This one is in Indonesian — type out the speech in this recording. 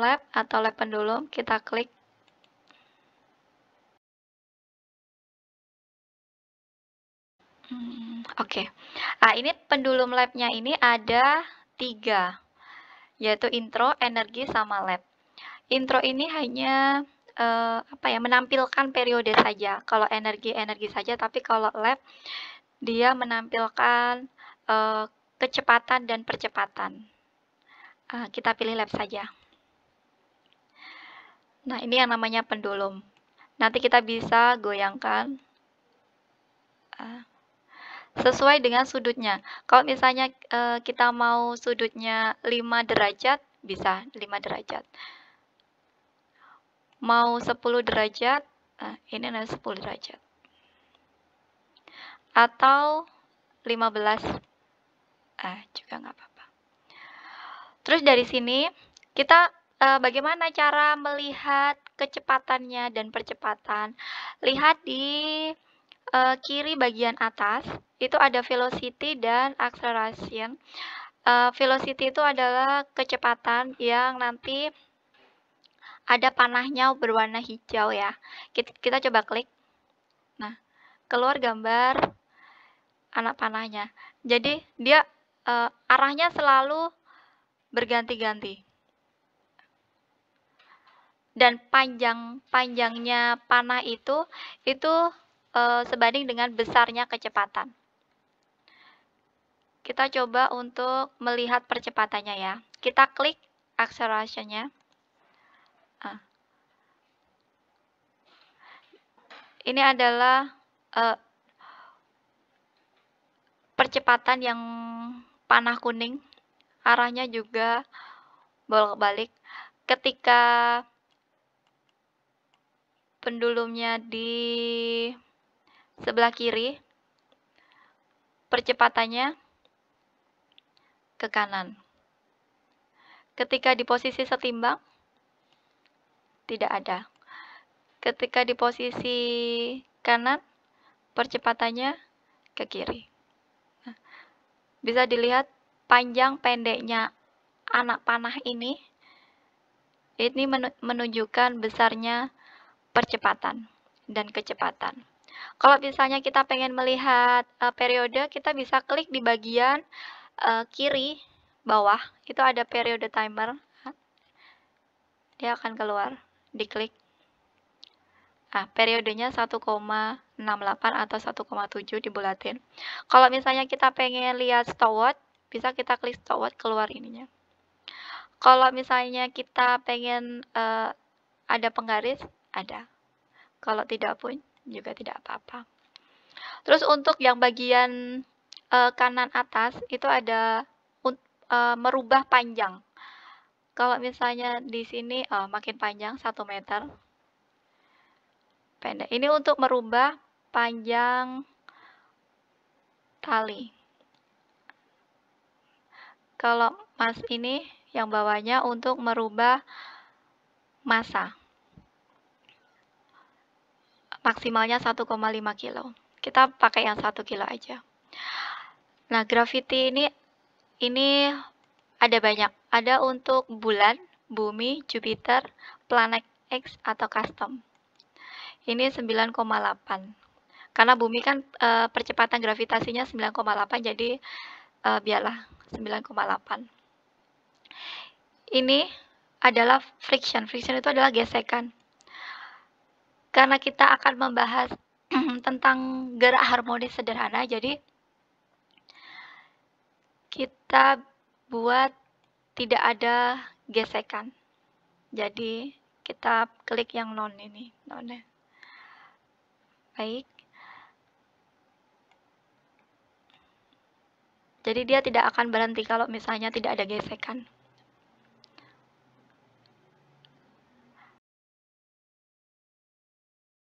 lab atau lab pendulum, kita klik. Hmm, oke, okay. nah ini pendulum labnya ini ada tiga, yaitu intro, energi, sama lab. Intro ini hanya uh, apa ya menampilkan periode saja. Kalau energi energi saja, tapi kalau lab dia menampilkan uh, kecepatan dan percepatan. Uh, kita pilih lab saja. Nah, ini yang namanya pendulum. Nanti kita bisa goyangkan eh, sesuai dengan sudutnya. Kalau misalnya eh, kita mau sudutnya 5 derajat, bisa 5 derajat. Mau 10 derajat, eh, ini adalah 10 derajat. Atau 15, ah, juga nggak apa-apa. Terus dari sini, kita uh, bagaimana cara melihat kecepatannya dan percepatan? Lihat di, uh, kiri bagian atas, itu ada velocity dan acceleration. Uh, velocity itu adalah kecepatan yang nanti ada panahnya berwarna hijau ya. Kita, kita coba klik. Nah, keluar gambar anak panahnya. Jadi dia, uh, arahnya selalu berganti-ganti dan panjang-panjangnya panah itu itu e, sebanding dengan besarnya kecepatan. Kita coba untuk melihat percepatannya ya. Kita klik akselerasinya ah. Ini adalah e, percepatan yang panah kuning. Arahnya juga bolak-balik. Ketika pendulumnya di sebelah kiri, percepatannya ke kanan. Ketika di posisi setimbang, tidak ada. Ketika di posisi kanan, percepatannya ke kiri. Nah, bisa dilihat panjang pendeknya anak panah ini. Ini menunjukkan besarnya percepatan dan kecepatan. Kalau misalnya kita pengen melihat uh, periode, kita bisa klik di bagian uh, kiri bawah, itu ada periode timer. Dia akan keluar, diklik. Ah, periodenya 1,68 atau 1,7 dibulatin. Kalau misalnya kita pengen lihat stopwatch, bisa kita klik stopwatch keluar ininya. Kalau misalnya kita pengen uh, ada penggaris, ada. Kalau tidak pun juga tidak apa-apa. Terus untuk yang bagian uh, kanan atas itu ada uh, merubah panjang. Kalau misalnya di sini uh, makin panjang 1 meter. Pendek. Ini untuk merubah panjang tali. Kalau mas ini yang bawahnya untuk merubah masa maksimalnya 1,5 kilo. Kita pakai yang 1 kilo aja. Nah, gravity ini ini ada banyak. Ada untuk bulan, bumi, Jupiter, planet X atau custom. Ini 9,8. Karena bumi kan e, percepatan gravitasinya 9,8 jadi e, biarlah 9,8. Ini adalah friction. Friction itu adalah gesekan karena kita akan membahas tentang gerak harmonis sederhana, jadi kita buat tidak ada gesekan. Jadi kita klik yang non ini, non. Ya. Baik. Jadi dia tidak akan berhenti kalau misalnya tidak ada gesekan.